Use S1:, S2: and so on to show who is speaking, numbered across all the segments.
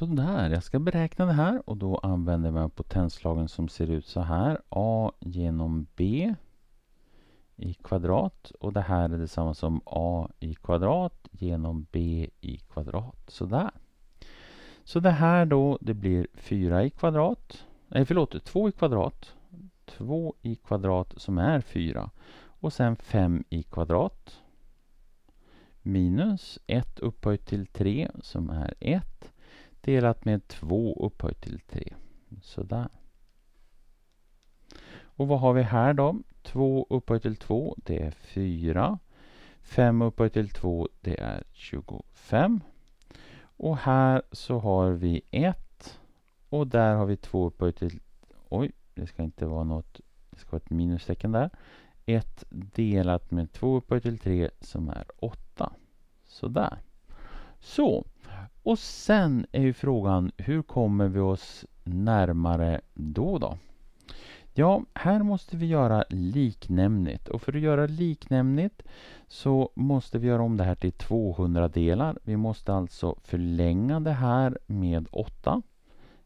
S1: Sådär, jag ska beräkna det här och då använder man potenslagen som ser ut så här. A genom B i kvadrat och det här är detsamma som A i kvadrat genom B i kvadrat. Sådär. Så det här då, det blir 4 i kvadrat. Nej, förlåt, 2 i kvadrat. 2 i kvadrat som är 4. Och sen 5 i kvadrat. Minus 1 upphöjt till 3 som är 1 delat med 2 upphöjt till 3. Sådär. Och vad har vi här då? 2 upphöjt till 2, det är 4. 5 upphöjt till 2, det är 25. Och här så har vi 1. Och där har vi 2 upphöjt till... Oj, det ska inte vara något... Det ska vara ett minustecken där. 1 delat med 2 upphöjt till 3 som är 8. Sådär. Så. Och sen är ju frågan hur kommer vi oss närmare då då? Ja, här måste vi göra liknämnigt och för att göra liknämnigt så måste vi göra om det här till 200 delar. Vi måste alltså förlänga det här med 8.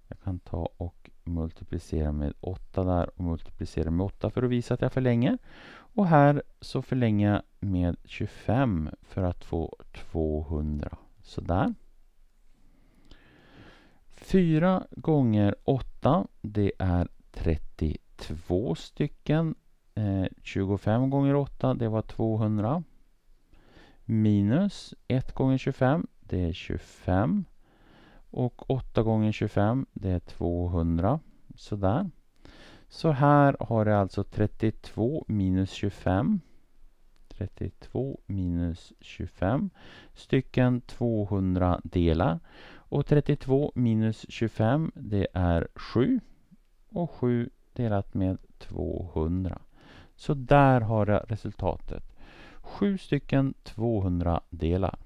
S1: Jag kan ta och multiplicera med 8 där och multiplicera med 8 för att visa att jag förlänger. Och här så förlänger jag med 25 för att få 200. Sådär. 4 gånger 8 det är 32 stycken. 25 eh, gånger 8 det var 200. Minus 1 gånger 25 det är 25. Och 8 gånger 25 det är 200. Sådär. Så här har jag alltså 32 minus 25. 32 minus 25 stycken 200 delar. Och 32 minus 25 det är 7 och 7 delat med 200. Så där har jag resultatet. 7 stycken 200 delar.